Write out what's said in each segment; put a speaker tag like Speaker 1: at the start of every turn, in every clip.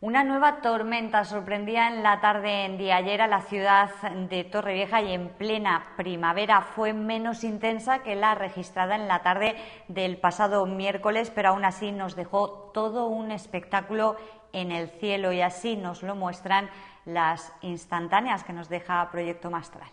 Speaker 1: Una nueva tormenta sorprendía en la tarde de ayer a la ciudad de Torrevieja y en plena primavera fue menos intensa que la registrada en la tarde del pasado miércoles, pero aún así nos dejó todo un espectáculo en el cielo y así nos lo muestran las instantáneas que nos deja Proyecto Mastral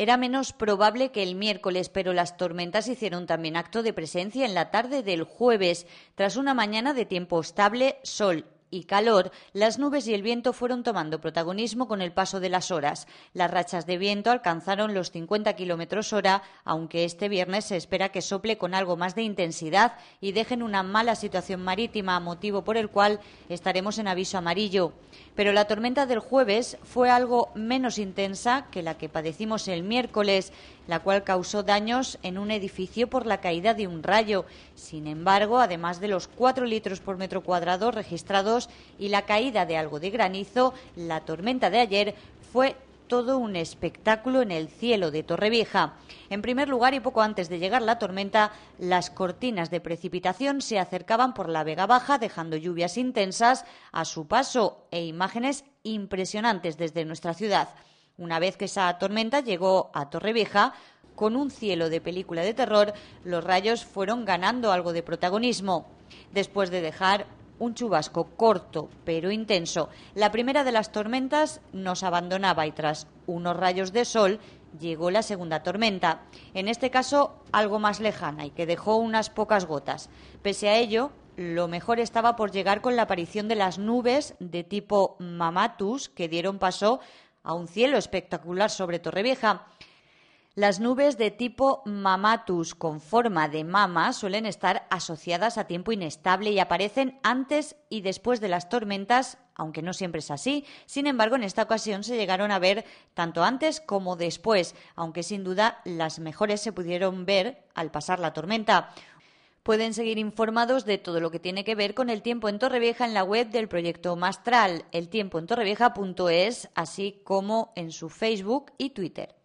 Speaker 1: era menos probable que el miércoles, pero las tormentas hicieron también acto de presencia en la tarde del jueves, tras una mañana de tiempo estable, sol y calor, las nubes y el viento fueron tomando protagonismo con el paso de las horas. Las rachas de viento alcanzaron los 50 kilómetros hora, aunque este viernes se espera que sople con algo más de intensidad y dejen una mala situación marítima, motivo por el cual estaremos en aviso amarillo. Pero la tormenta del jueves fue algo menos intensa que la que padecimos el miércoles, la cual causó daños en un edificio por la caída de un rayo. Sin embargo, además de los 4 litros por metro cuadrado registrados, y la caída de algo de granizo, la tormenta de ayer fue todo un espectáculo en el cielo de Torrevieja. En primer lugar, y poco antes de llegar la tormenta, las cortinas de precipitación se acercaban por la Vega Baja, dejando lluvias intensas a su paso e imágenes impresionantes desde nuestra ciudad. Una vez que esa tormenta llegó a Torrevieja, con un cielo de película de terror, los rayos fueron ganando algo de protagonismo. Después de dejar un chubasco corto pero intenso. La primera de las tormentas nos abandonaba y tras unos rayos de sol llegó la segunda tormenta, en este caso algo más lejana y que dejó unas pocas gotas. Pese a ello, lo mejor estaba por llegar con la aparición de las nubes de tipo Mamatus que dieron paso a un cielo espectacular sobre Torrevieja. Las nubes de tipo mamatus con forma de mama suelen estar asociadas a tiempo inestable y aparecen antes y después de las tormentas, aunque no siempre es así. Sin embargo, en esta ocasión se llegaron a ver tanto antes como después, aunque sin duda las mejores se pudieron ver al pasar la tormenta. Pueden seguir informados de todo lo que tiene que ver con el tiempo en Torrevieja en la web del proyecto Mastral, eltiempoentorrevieja.es, así como en su Facebook y Twitter.